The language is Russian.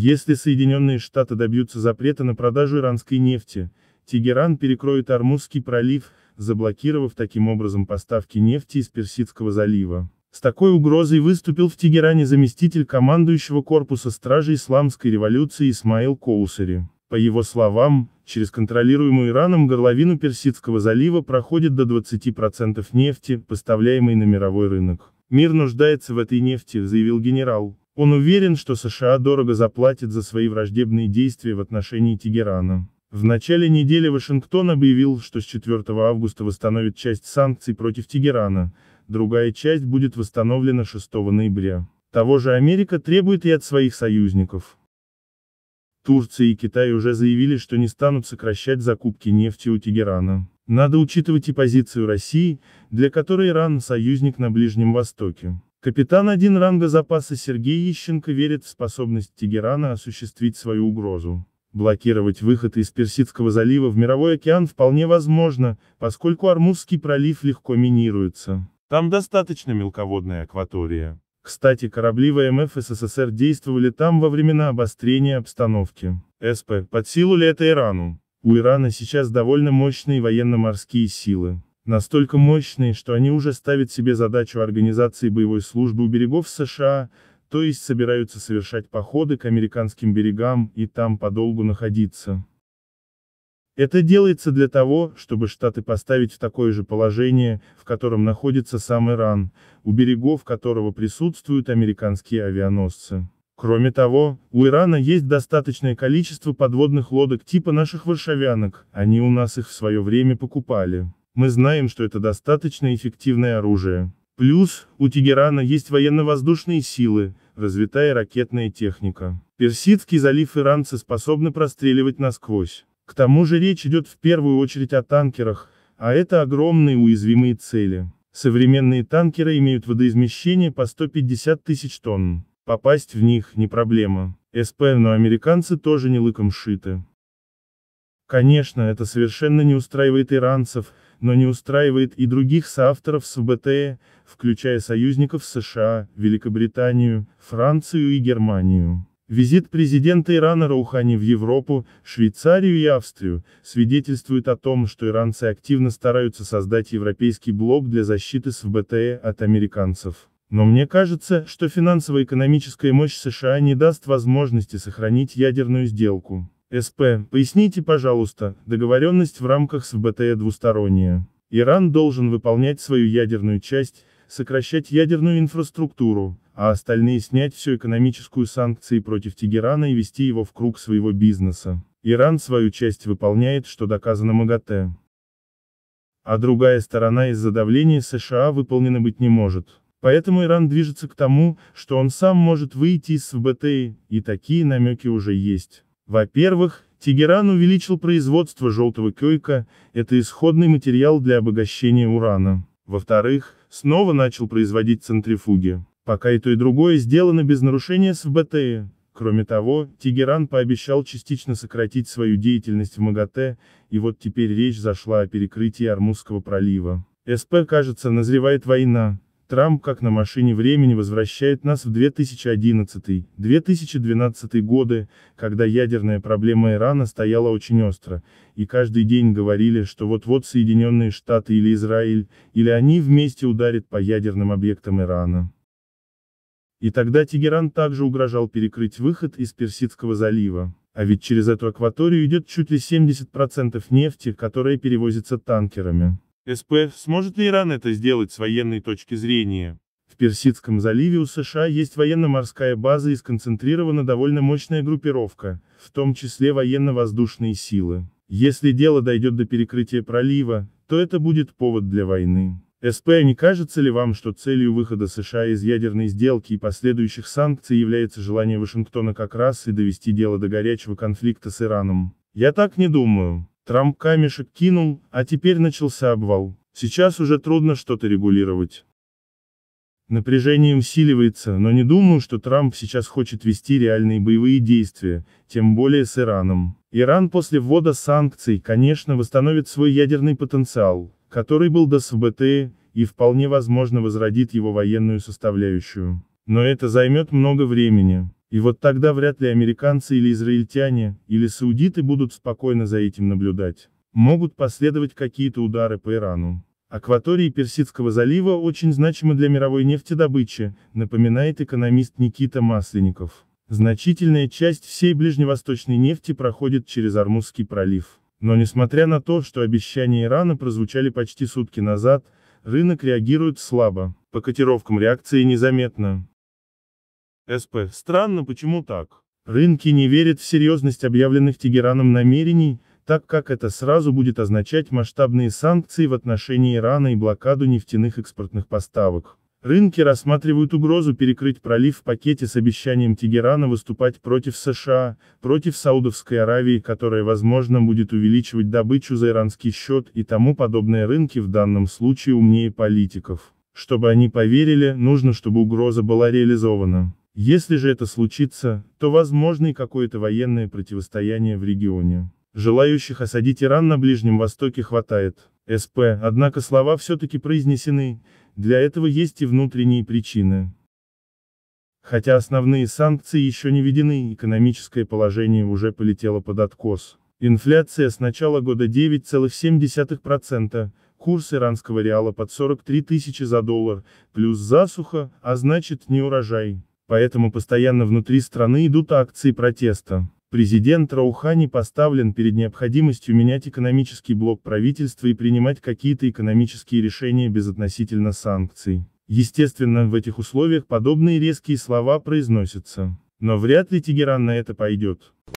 Если Соединенные Штаты добьются запрета на продажу иранской нефти, Тегеран перекроет Армузский пролив, заблокировав таким образом поставки нефти из Персидского залива. С такой угрозой выступил в Тегеране заместитель командующего корпуса стражи исламской революции Исмаил Коусари. По его словам, через контролируемую Ираном горловину Персидского залива проходит до 20% нефти, поставляемой на мировой рынок. «Мир нуждается в этой нефти», — заявил генерал. Он уверен, что США дорого заплатят за свои враждебные действия в отношении Тегерана. В начале недели Вашингтон объявил, что с 4 августа восстановит часть санкций против Тегерана, другая часть будет восстановлена 6 ноября. Того же Америка требует и от своих союзников. Турция и Китай уже заявили, что не станут сокращать закупки нефти у Тегерана. Надо учитывать и позицию России, для которой Иран союзник на Ближнем Востоке. Капитан один ранга запаса Сергей Ищенко верит в способность Тегерана осуществить свою угрозу. Блокировать выход из Персидского залива в Мировой океан вполне возможно, поскольку Армузский пролив легко минируется. Там достаточно мелководная акватория. Кстати, корабли ВМФ СССР действовали там во времена обострения обстановки. СП, под силу ли это Ирану? У Ирана сейчас довольно мощные военно-морские силы настолько мощные, что они уже ставят себе задачу организации боевой службы у берегов США, то есть собираются совершать походы к американским берегам и там подолгу находиться. Это делается для того, чтобы Штаты поставить в такое же положение, в котором находится сам Иран, у берегов которого присутствуют американские авианосцы. Кроме того, у Ирана есть достаточное количество подводных лодок типа наших варшавянок, они у нас их в свое время покупали. Мы знаем, что это достаточно эффективное оружие. Плюс, у Тегерана есть военно-воздушные силы, развитая ракетная техника. Персидский залив иранцы способны простреливать насквозь. К тому же речь идет в первую очередь о танкерах, а это огромные уязвимые цели. Современные танкеры имеют водоизмещение по 150 тысяч тонн. Попасть в них не проблема. СП, но американцы тоже не лыком шиты. Конечно, это совершенно не устраивает иранцев, но не устраивает и других соавторов СБТ, включая союзников США, Великобританию, Францию и Германию. Визит президента Ирана Раухани в Европу, Швейцарию и Австрию свидетельствует о том, что иранцы активно стараются создать европейский блок для защиты СВБТ от американцев. Но мне кажется, что финансово-экономическая мощь США не даст возможности сохранить ядерную сделку. СП, поясните, пожалуйста, договоренность в рамках СБТ двусторонняя. Иран должен выполнять свою ядерную часть, сокращать ядерную инфраструктуру, а остальные снять всю экономическую санкции против Тегерана и вести его в круг своего бизнеса. Иран свою часть выполняет, что доказано МАГАТЭ. А другая сторона из-за давления США выполнена быть не может. Поэтому Иран движется к тому, что он сам может выйти из СВБТ, и такие намеки уже есть. Во-первых, Тегеран увеличил производство желтого койка, это исходный материал для обогащения урана. Во-вторых, снова начал производить центрифуги. Пока и то и другое сделано без нарушения СВБТ. Кроме того, Тегеран пообещал частично сократить свою деятельность в МАГАТЭ, и вот теперь речь зашла о перекрытии Армузского пролива. СП, кажется, назревает война. Трамп как на машине времени возвращает нас в 2011-2012 годы, когда ядерная проблема Ирана стояла очень остро, и каждый день говорили, что вот-вот Соединенные Штаты или Израиль, или они вместе ударят по ядерным объектам Ирана. И тогда Тегеран также угрожал перекрыть выход из Персидского залива. А ведь через эту акваторию идет чуть ли 70% нефти, которая перевозится танкерами. СП, сможет ли Иран это сделать с военной точки зрения? В Персидском заливе у США есть военно-морская база и сконцентрирована довольно мощная группировка, в том числе военно-воздушные силы. Если дело дойдет до перекрытия пролива, то это будет повод для войны. СП, не кажется ли вам, что целью выхода США из ядерной сделки и последующих санкций является желание Вашингтона как раз и довести дело до горячего конфликта с Ираном? Я так не думаю. Трамп камешек кинул, а теперь начался обвал. Сейчас уже трудно что-то регулировать. Напряжение усиливается, но не думаю, что Трамп сейчас хочет вести реальные боевые действия, тем более с Ираном. Иран после ввода санкций, конечно, восстановит свой ядерный потенциал, который был до СБТ, и вполне возможно возродит его военную составляющую. Но это займет много времени. И вот тогда вряд ли американцы или израильтяне, или саудиты будут спокойно за этим наблюдать. Могут последовать какие-то удары по Ирану. Акватории Персидского залива очень значимы для мировой нефтедобычи, напоминает экономист Никита Масленников. Значительная часть всей ближневосточной нефти проходит через Армузский пролив. Но несмотря на то, что обещания Ирана прозвучали почти сутки назад, рынок реагирует слабо, по котировкам реакции незаметно. СП. Странно, почему так? Рынки не верят в серьезность объявленных Тегераном намерений, так как это сразу будет означать масштабные санкции в отношении Ирана и блокаду нефтяных экспортных поставок. Рынки рассматривают угрозу перекрыть пролив в пакете с обещанием Тегерана выступать против США, против Саудовской Аравии, которая, возможно, будет увеличивать добычу за иранский счет и тому подобные рынки в данном случае умнее политиков. Чтобы они поверили, нужно, чтобы угроза была реализована. Если же это случится, то возможно и какое-то военное противостояние в регионе. Желающих осадить Иран на Ближнем Востоке хватает. СП, однако слова все-таки произнесены, для этого есть и внутренние причины. Хотя основные санкции еще не введены, экономическое положение уже полетело под откос. Инфляция с начала года 9,7%, курс иранского реала под 43 тысячи за доллар, плюс засуха, а значит не урожай. Поэтому постоянно внутри страны идут акции протеста. Президент Раухани поставлен перед необходимостью менять экономический блок правительства и принимать какие-то экономические решения безотносительно санкций. Естественно, в этих условиях подобные резкие слова произносятся. Но вряд ли Тегеран на это пойдет.